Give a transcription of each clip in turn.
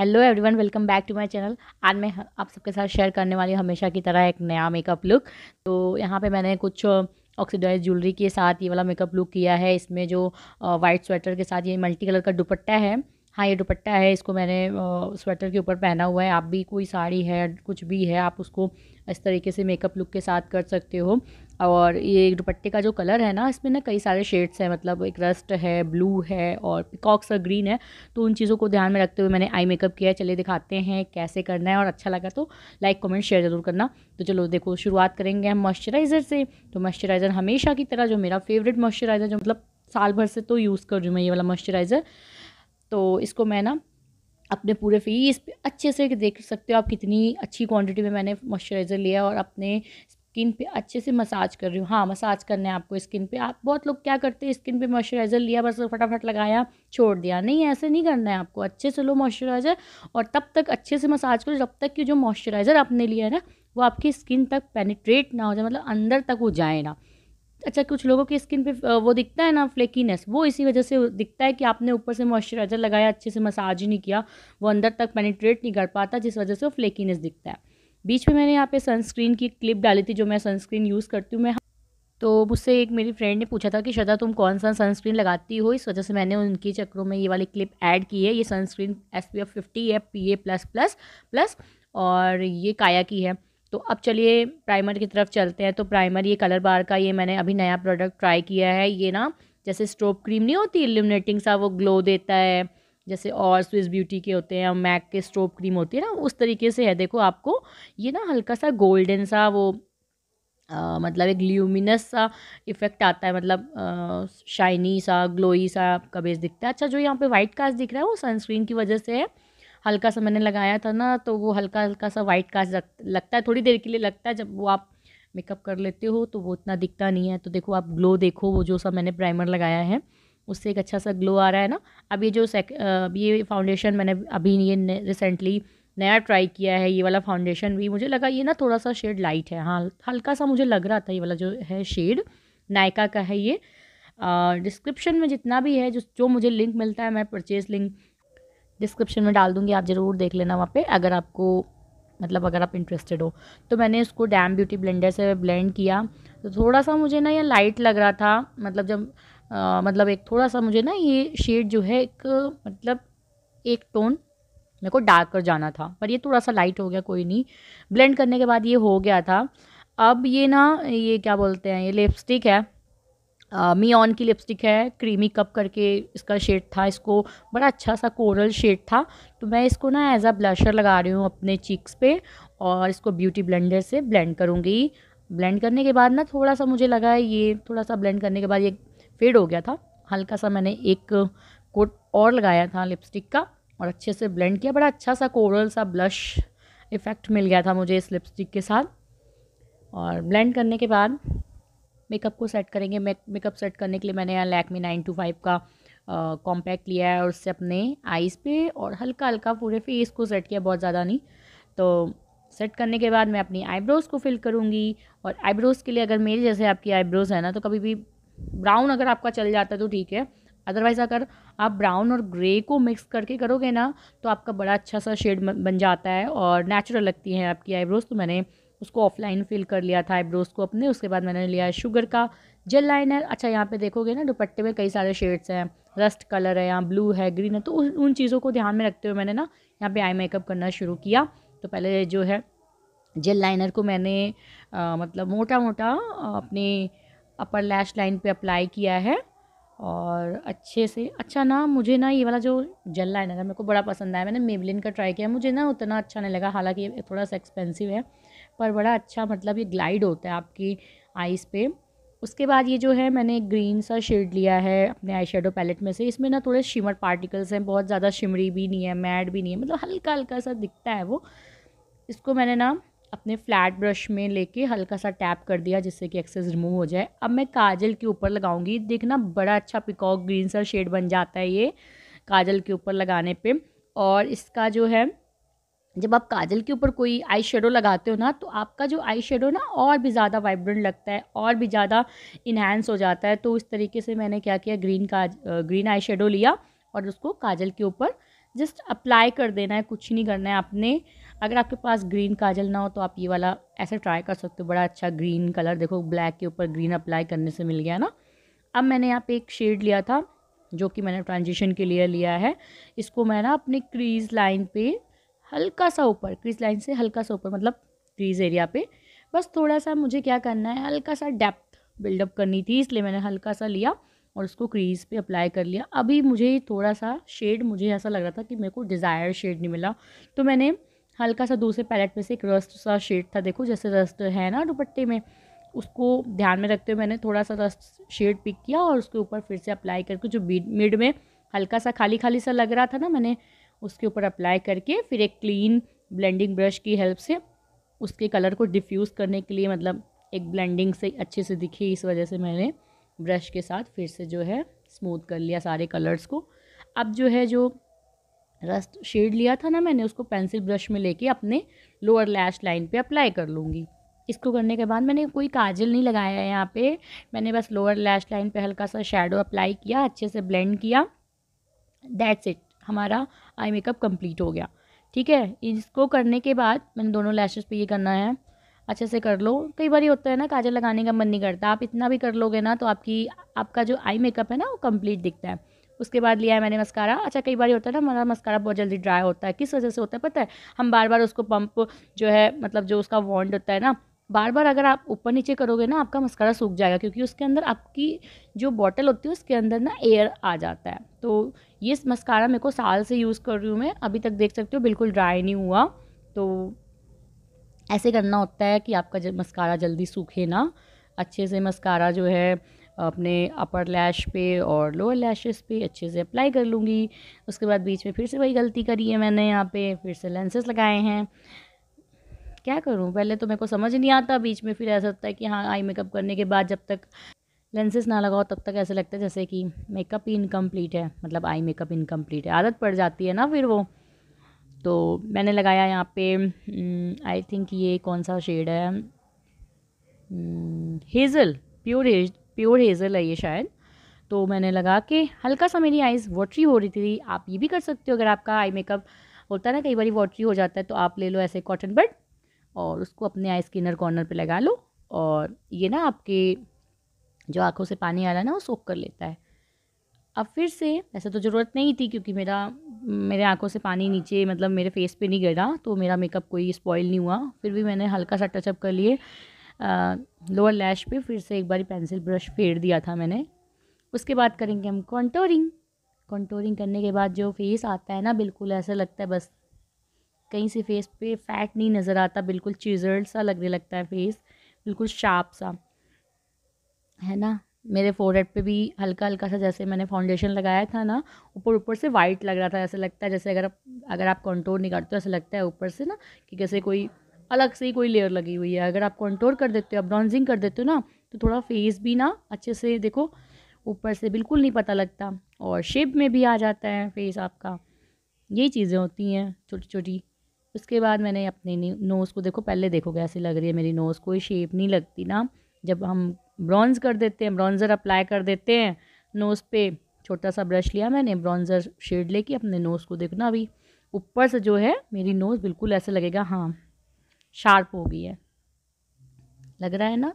hello everyone welcome back to my channel आज मैं आप सबके साथ शेयर करने वाली हूँ हमेशा की तरह एक नया मेकअप लुक तो यहाँ पे मैंने कुछ ऑक्सीडाइज ज्वेलरी के साथ ये वाला मेकअप लुक किया है इसमें जो वाइट स्वेटर के साथ ये मल्टी कलर का दुपट्टा है हाँ ये दुपट्टा है इसको मैंने स्वेटर के ऊपर पहना हुआ है आप भी कोई साड़ी है कुछ भी है आप उसको इस तरीके से मेकअप लुक के साथ कर सकते हो और ये दुपट्टे का जो कलर है ना इसमें ना कई सारे शेड्स हैं मतलब एक रस्ट है ब्लू है और पिकॉक्स और ग्रीन है तो उन चीज़ों को ध्यान में रखते हुए मैंने आई मेकअप किया है चलिए दिखाते हैं कैसे करना है और अच्छा लगा तो लाइक कमेंट शेयर ज़रूर करना तो चलो देखो शुरुआत करेंगे हम मॉइस्चराइज़र से तो मॉइस्चराइज़र हमेशा की तरह जो मेरा फेवरेट मॉइस्चराइज़र जो मतलब साल भर से तो यूज़ कर रही हूँ मैं ये वाला मॉइस्चराइज़र तो इसको मैं ना अपने पूरे फेस पे अच्छे से देख सकते हो आप कितनी अच्छी क्वांटिटी में मैंने मॉइस्चराइज़र लिया और अपने स्किन पे अच्छे से मसाज कर रही हूँ हाँ मसाज करना है आपको स्किन पे आप बहुत लोग क्या करते हैं स्किन पे मॉइस्चराइज़र लिया बस फटाफट लगाया छोड़ दिया नहीं ऐसे नहीं करना है आपको अच्छे से लो मॉइस्चराइज़र और तब तक अच्छे से मसाज करो जब तक कि जो मॉइस्चराइज़र आपने लिया है ना वो आपकी स्किन तक पेनिट्रेट ना हो जाए मतलब अंदर तक हो जाए ना अच्छा कुछ लोगों की स्किन पे वो दिखता है ना फ्लेकीनेस वो इसी वजह से दिखता है कि आपने ऊपर से मॉइस्चराइज़र लगाया अच्छे से मसाज नहीं किया वो अंदर तक पेनिट्रेट नहीं कर पाता जिस वजह से वो फ्लेकीनेस दिखता है बीच में मैंने यहाँ पे सनस्क्रीन की क्लिप डाली थी जो मैं सनस्क्रीन यूज़ करती हूँ मैं हाँ- तो मुझसे एक मेरी फ्रेंड ने पूछा था कि श्रद्धा तुम कौन सा सनस्क्रीन लगाती हो इस वजह से मैंने उनके चक्करों में ये वाली क्लिप ऐड की है ये sunscreen S P F fifty है P A plus plus plus और ये काया की है तो अब चलिए प्राइमर की तरफ चलते हैं तो प्राइमर ये कलर बार का ये मैंने अभी नया प्रोडक्ट ट्राई किया है ये ना जैसे स्ट्रोप क्रीम नहीं होती इल्यूमिनेटिंग सा वो ग्लो देता है जैसे और स्विस ब्यूटी के होते हैं मैक के स्ट्रोप क्रीम होती है ना उस तरीके से है देखो आपको ये ना हल्का सा गोल्डन सा वो आ, मतलब एक ल्यूमिनस सा इफ़ेक्ट आता है मतलब शाइनी सा ग्लोई सा आपका बेस दिखता है अच्छा जो यहाँ पे वाइट कास्ट दिख रहा है वो सनस्क्रीन की वजह से है हल्का सा मैंने लगाया था ना तो वो हल्का हल्का सा वाइट कास्ट लगता है थोड़ी देर के लिए लगता है जब वो आप मेकअप कर लेते हो तो वो इतना दिखता नहीं है तो देखो आप ग्लो देखो वो जो सा मैंने प्राइमर लगाया है उससे एक अच्छा सा ग्लो आ रहा है ना अब ये जो सेक अब ये फाउंडेशन मैंने अभी ये रिसेंटली नया ट्राई किया है ये वाला फाउंडेशन भी मुझे लगा ये ना थोड़ा सा शेड लाइट है हाँ हल्का सा मुझे लग रहा था ये वाला जो है शेड नायका का है ये डिस्क्रिप्शन में जितना भी है जो जो मुझे लिंक मिलता है मैं परचेज़ लिंक डिस्क्रिप्शन में डाल दूँगी आप ज़रूर देख लेना वहाँ पे अगर आपको मतलब अगर आप इंटरेस्टेड हो तो मैंने इसको डैम ब्यूटी ब्लेंडर से ब्लेंड किया तो थोड़ा सा मुझे ना ये लाइट लग रहा था मतलब जब आ, मतलब एक थोड़ा सा मुझे ना ये शेड जो है एक मतलब एक टोन मेरे को डार्क कर जाना था पर ये थोड़ा सा लाइट हो गया कोई नहीं ब्लेंड करने के बाद ये हो गया था अब ये ना ये क्या बोलते हैं ये लिपस्टिक है मी ऑन की लिपस्टिक है क्रीमी कप करके इसका शेड था इसको बड़ा अच्छा सा कोरल शेड था तो मैं इसको ना एज अ ब्लशर लगा रही हूँ अपने चीक्स पे और इसको ब्यूटी ब्लेंडर से ब्लेंड करूँगी ब्लेंड करने के बाद ना थोड़ा सा मुझे लगा ये थोड़ा सा ब्लेंड करने के बाद ये फेड हो गया था हल्का सा मैंने एक कोट और लगाया था लिपस्टिक का और अच्छे से ब्लेंड किया बड़ा अच्छा सा कोरल सा ब्लश इफ़ेक्ट मिल गया था मुझे इस लिपस्टिक के साथ और ब्लेंड करने के बाद मेकअप को सेट करेंगे मेकअप सेट करने के लिए मैंने यहाँ लैकमी नाइन टू फाइव का कॉम्पैक्ट लिया है और उससे अपने आइज़ पे और हल्का हल्का पूरे फेस को सेट किया बहुत ज़्यादा नहीं तो सेट करने के बाद मैं अपनी आईब्रोज़ को फिल करूँगी और आईब्रोज़ के लिए अगर मेरे जैसे आपकी आईब्रोज़ है ना तो कभी भी ब्राउन अगर आपका चल जाता है तो ठीक है अदरवाइज़ अगर आप ब्राउन और ग्रे को मिक्स करके करोगे ना तो आपका बड़ा अच्छा सा शेड बन जाता है और नेचुरल लगती हैं आपकी आईब्रोज तो मैंने उसको ऑफलाइन फिल कर लिया था आईब्रोज को अपने उसके बाद मैंने लिया है शुगर का जेल लाइनर अच्छा यहाँ पे देखोगे ना दुपट्टे में कई सारे शेड्स हैं रस्ट कलर है यहाँ ब्लू है ग्रीन है तो उन उन चीज़ों को ध्यान में रखते हुए मैंने ना यहाँ पे आई मेकअप करना शुरू किया तो पहले जो है जेल लाइनर को मैंने आ, मतलब मोटा मोटा अपने अपर लैश लाइन पे अप्लाई किया है और अच्छे से अच्छा ना मुझे ना ये वाला जो जल लाइनर है मेरे को बड़ा पसंद आया मैंने मेबलिन का ट्राई किया मुझे ना उतना अच्छा नहीं लगा हालांकि ये थोड़ा सा एक्सपेंसिव है पर बड़ा अच्छा मतलब ये ग्लाइड होता है आपकी आइज़ पे उसके बाद ये जो है मैंने ग्रीन सा शेड लिया है अपने आई शेडो पैलेट में से इसमें ना थोड़े शिमर पार्टिकल्स हैं बहुत ज़्यादा शिमरी भी नहीं है मैड भी नहीं है मतलब हल्का हल्का सा दिखता है वो इसको मैंने ना अपने फ्लैट ब्रश में लेके हल्का सा टैप कर दिया जिससे कि एक्सेस रिमूव हो जाए अब मैं काजल के ऊपर लगाऊंगी देखना बड़ा अच्छा पिकॉक ग्रीन सा शेड बन जाता है ये काजल के ऊपर लगाने पे और इसका जो है जब आप काजल के ऊपर कोई आई शेडो लगाते हो ना तो आपका जो आई शेडो ना और भी ज़्यादा वाइब्रेंट लगता है और भी ज़्यादा इन्हेंस हो जाता है तो इस तरीके से मैंने क्या किया ग्रीन काज ग्रीन आई शेडो लिया और उसको काजल के ऊपर जस्ट अप्लाई कर देना है कुछ नहीं करना है आपने अगर आपके पास ग्रीन काजल ना हो तो आप ये वाला ऐसे ट्राई कर सकते हो बड़ा अच्छा ग्रीन कलर देखो ब्लैक के ऊपर ग्रीन अप्लाई करने से मिल गया ना अब मैंने यहाँ पे एक शेड लिया था जो कि मैंने ट्रांजिशन के लिए लिया है इसको मैं ना अपने क्रीज लाइन पे हल्का सा ऊपर क्रीज लाइन से हल्का सा ऊपर मतलब क्रीज एरिया पे बस थोड़ा सा मुझे क्या करना है हल्का सा डेप्थ बिल्डअप करनी थी इसलिए मैंने हल्का सा लिया और उसको क्रीज पे अप्लाई कर लिया अभी मुझे थोड़ा सा शेड मुझे ऐसा लग रहा था कि मेरे को डिज़ायर शेड नहीं मिला तो मैंने हल्का सा दूसरे पैलेट में से एक रस्ट सा शेड था देखो जैसे रस्ट है ना दुपट्टे में उसको ध्यान में रखते हुए मैंने थोड़ा सा रस्ट शेड पिक किया और उसके ऊपर फिर से अप्लाई करके जो मिड में हल्का सा खाली खाली सा लग रहा था ना मैंने उसके ऊपर अप्लाई करके फिर एक क्लीन ब्लेंडिंग ब्रश की हेल्प से उसके कलर को डिफ्यूज़ करने के लिए मतलब एक ब्लेंडिंग से अच्छे से दिखे इस वजह से मैंने ब्रश के साथ फिर से जो है स्मूथ कर लिया सारे कलर्स को अब जो है जो रस्ट शेड लिया था ना मैंने उसको पेंसिल ब्रश में लेके अपने लोअर लैश लाइन पे अप्लाई कर लूँगी इसको करने के बाद मैंने कोई काजल नहीं लगाया है यहाँ पे मैंने बस लोअर लैश लाइन पे हल्का सा शेडो अप्लाई किया अच्छे से ब्लेंड किया दैट्स इट हमारा आई मेकअप कंप्लीट हो गया ठीक है इसको करने के बाद मैंने दोनों लैशेज पर ये करना है अच्छे से कर लो कई बार होता है ना काजल लगाने का मन नहीं करता आप इतना भी कर लोगे ना तो आपकी आपका जो आई मेकअप है ना वो कम्प्लीट दिखता है उसके बाद लिया है मैंने मस्कारा अच्छा कई बार होता है ना हमारा मस्कारा बहुत जल्दी ड्राई होता है किस वजह से होता है पता है हम बार बार उसको पंप जो है मतलब जो उसका वॉन्ड होता है ना बार बार अगर आप ऊपर नीचे करोगे ना आपका मस्कारा सूख जाएगा क्योंकि उसके अंदर आपकी जो बॉटल होती है उसके अंदर ना एयर आ जाता है तो ये मस्कारा मेरे को साल से यूज़ कर रही हूँ मैं अभी तक देख सकती हूँ बिल्कुल ड्राई नहीं हुआ तो ऐसे करना होता है कि आपका मस्कारा जल्दी सूखे ना अच्छे से मस्कारा जो है अपने अपर लैश पे और लोअर लैशेस पे अच्छे से अप्लाई कर लूँगी उसके बाद बीच में फिर से वही गलती करी है मैंने यहाँ पे फिर से लेंसेज लगाए हैं क्या करूँ पहले तो मेरे को समझ नहीं आता बीच में फिर ऐसा होता है कि हाँ आई मेकअप करने के बाद जब तक लेंसेज ना लगाओ तब तक ऐसा लगता है जैसे कि मेकअप ही इनकम्प्लीट है मतलब आई मेकअप इनकम्प्लीट है आदत पड़ जाती है ना फिर वो तो मैंने लगाया यहाँ पे आई हम्म, थिंक ये कौन सा शेड है hazel hmm, pure pure hazel है ये शायद तो मैंने लगा के हल्का सा मेरी आइज़ वॉटरी हो रही थी आप ये भी कर सकते हो अगर आपका आई मेकअप होता है ना कई बार वॉटरी हो जाता है तो आप ले लो ऐसे कॉटन बर्ड और उसको अपने आइज़ के इनर कॉर्नर पर लगा लो और ये ना आपके जो आँखों से पानी आ रहा है ना वो सोख कर लेता है अब फिर से ऐसा तो ज़रूरत नहीं थी क्योंकि मेरा मेरे आँखों से पानी नीचे मतलब मेरे फेस पे नहीं गिरा तो मेरा मेकअप कोई स्पॉइल नहीं हुआ फिर भी मैंने हल्का सा टचअप कर लिए लोअर लैश पे फिर से एक बार पेंसिल ब्रश फेर दिया था मैंने उसके बाद करेंगे हम कॉन्टोरिंग कॉन्टोरिंग करने के बाद जो फेस आता है ना बिल्कुल ऐसा लगता है बस कहीं से फेस पे फैट नहीं नज़र आता बिल्कुल चिजर्ड सा लगने लगता है फेस बिल्कुल शार्प सा है ना मेरे फोरहेड पे भी हल्का हल्का सा जैसे मैंने फाउंडेशन लगाया था ना ऊपर ऊपर से वाइट लग रहा था ऐसा लगता है जैसे अगर आप अगर आप कॉन्टोर नहीं करते हो ऐसा लगता है ऊपर से ना कि जैसे कोई अलग से ही कोई लेयर लगी हुई है अगर आप कॉन्टोर कर देते हो आप ब्राउनजिंग कर देते हो ना तो थोड़ा फेस भी ना अच्छे से देखो ऊपर से बिल्कुल नहीं पता लगता और शेप में भी आ जाता है फेस आपका यही चीज़ें होती हैं छोटी छोटी उसके बाद मैंने अपने नोज़ को देखो पहले देखो कैसी लग रही है मेरी नोज़ कोई शेप नहीं लगती ना जब हम ब्रॉन्ज़ कर देते हैं ब्रॉन्ज़र अप्लाई कर देते हैं नोज़ पे छोटा सा ब्रश लिया मैंने ब्रॉन्ज़र शेड लेके अपने नोज़ को देखना अभी ऊपर से जो है मेरी नोज़ बिल्कुल ऐसे लगेगा हाँ शार्प हो गई है लग रहा है ना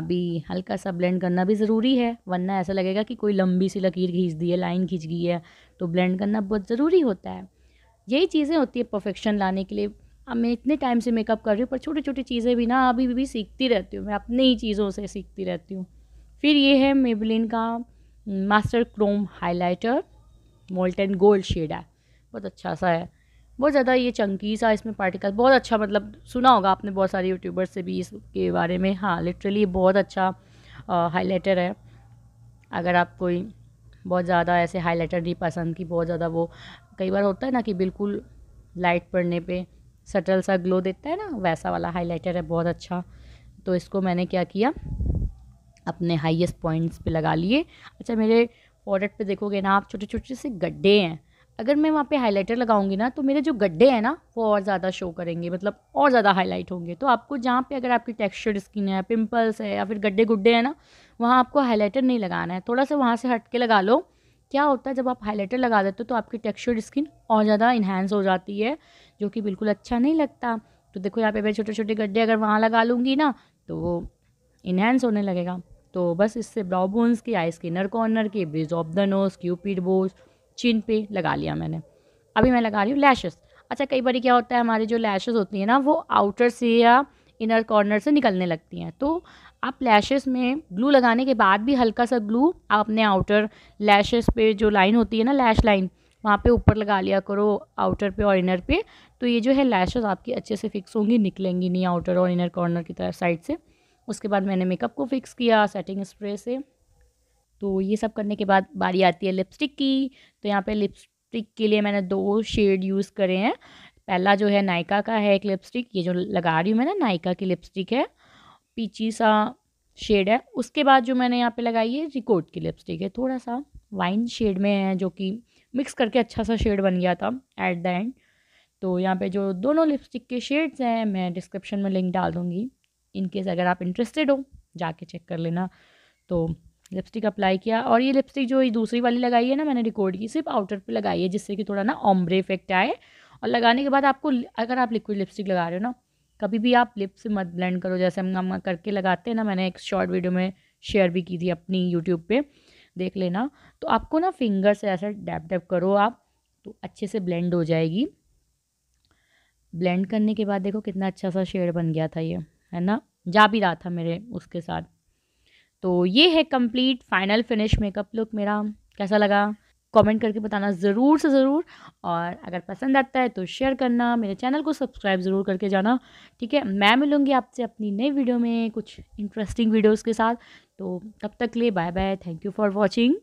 अभी हल्का सा ब्लेंड करना भी ज़रूरी है वरना ऐसा लगेगा कि कोई लंबी सी लकीर खींच दी है लाइन खींच गई है तो ब्लेंड करना बहुत ज़रूरी होता है यही चीज़ें होती है परफेक्शन लाने के लिए अब मैं इतने टाइम से मेकअप कर रही हूँ पर छोटी छोटी चीज़ें भी ना अभी भी सीखती रहती हूँ मैं अपने ही चीज़ों से सीखती रहती हूँ फिर ये है मेबलिन का master chrome highlighter molten gold shade है बहुत अच्छा सा है बहुत ज़्यादा ये चंकी सा इसमें पार्टिकल बहुत अच्छा मतलब सुना होगा आपने बहुत सारे यूट्यूबर्स से भी इसके बारे में हाँ लिटरली बहुत अच्छा हाईलाइटर है अगर आप कोई बहुत ज़्यादा ऐसे हाईलाइटर नहीं पसंद कि बहुत ज़्यादा वो कई बार होता है ना कि बिल्कुल लाइट पड़ने पे सटल सा ग्लो देता है ना वैसा वाला हाईलाइटर है बहुत अच्छा तो इसको मैंने क्या किया अपने हाईएस्ट पॉइंट्स पे लगा लिए अच्छा मेरे फॉरट पे देखोगे ना आप छोटे छोटे से गड्ढे हैं अगर मैं वहाँ पे हाइलाइटर लगाऊंगी ना तो मेरे जो गड्ढे हैं ना वो और ज़्यादा शो करेंगे मतलब और ज़्यादा हाईलाइट होंगे तो आपको जहाँ पे अगर आपकी टेक्सचर्ड स्किन है पिंपल्स है या फिर गड्ढे गुड्डे हैं ना वहाँ आपको हाईलाइटर नहीं लगाना है थोड़ा सा वहाँ से हट के लगा लो क्या होता है जब आप हाईलाइटर लगा देते हो तो आपकी टेक्स्चर्ड स्किन और ज़्यादा इन्हेंस हो जाती है जो कि बिल्कुल अच्छा नहीं लगता तो देखो यहाँ पे मैं छोटे छोटे गड्ढे अगर वहाँ लगा लूँगी ना तो वो इन्हेंस होने लगेगा तो बस इससे ब्राउ बोन्स की आई स्किनर कॉर्नर की bridge of the nose cupid bows chin पे लगा लिया मैंने अभी मैं लगा रही हूँ लैशेस अच्छा कई बार क्या होता है हमारे जो लैशेस होती हैं ना वो आउटर से या इनर कॉर्नर से निकलने लगती हैं तो आप लैशेस में ग्लू लगाने के बाद भी हल्का सा ग्लू आप अपने आउटर लैशेस पे जो लाइन होती है ना लैश लाइन वहाँ पे ऊपर लगा लिया करो आउटर पे और इनर पे तो ये जो है लैशेस आपकी अच्छे से फिक्स होंगी निकलेंगी नहीं आउटर और इनर कॉर्नर की तरफ साइड से उसके बाद मैंने मेकअप को फिक्स किया सेटिंग स्प्रे से तो ये सब करने के बाद बारी आती है लिपस्टिक की तो यहाँ पे लिपस्टिक के लिए मैंने दो शेड यूज़ करे हैं पहला जो है नायका का है एक लिपस्टिक ये जो लगा रही हूँ मैं ना नायका की लिपस्टिक है पीची सा शेड है उसके बाद जो मैंने यहाँ पे लगाई है रिकॉर्ड की लिपस्टिक है थोड़ा सा वाइन शेड में है जो कि मिक्स करके अच्छा सा शेड बन गया था एट द एंड तो यहाँ पे जो दोनों लिपस्टिक के शेड्स हैं मैं डिस्क्रिप्शन में लिंक डाल दूँगी इनकेस अगर आप इंटरेस्टेड हो जाके चेक कर लेना तो लिपस्टिक अप्लाई किया और ये लिपस्टिक जो ये दूसरी वाली लगाई है ना मैंने रिकॉर्ड की सिर्फ आउटर पे लगाई है जिससे कि थोड़ा ना ऑम्ब्रे इफेक्ट आए और लगाने के बाद आपको अगर आप लिक्विड लिपस्टिक लगा रहे हो ना कभी भी आप लिप से मत ब्लेंड करो जैसे हम हम करके लगाते हैं ना मैंने एक शॉर्ट वीडियो में शेयर भी की थी अपनी यूट्यूब पे देख लेना तो आपको ना फिंगर से ऐसा डैप डैप करो आप तो अच्छे से ब्लेंड हो जाएगी ब्लेंड करने के बाद देखो कितना अच्छा सा शेड बन गया था ये है ना जा भी रहा था मेरे उसके साथ तो ये है complete final finish makeup look मेरा कैसा लगा कमेंट करके बताना ज़रूर से ज़रूर और अगर पसंद आता है तो शेयर करना मेरे चैनल को सब्सक्राइब ज़रूर करके जाना ठीक है मैं मिलूँगी आपसे अपनी नई वीडियो में कुछ इंटरेस्टिंग वीडियोज़ के साथ तो तब तक ले bye bye thank you for watching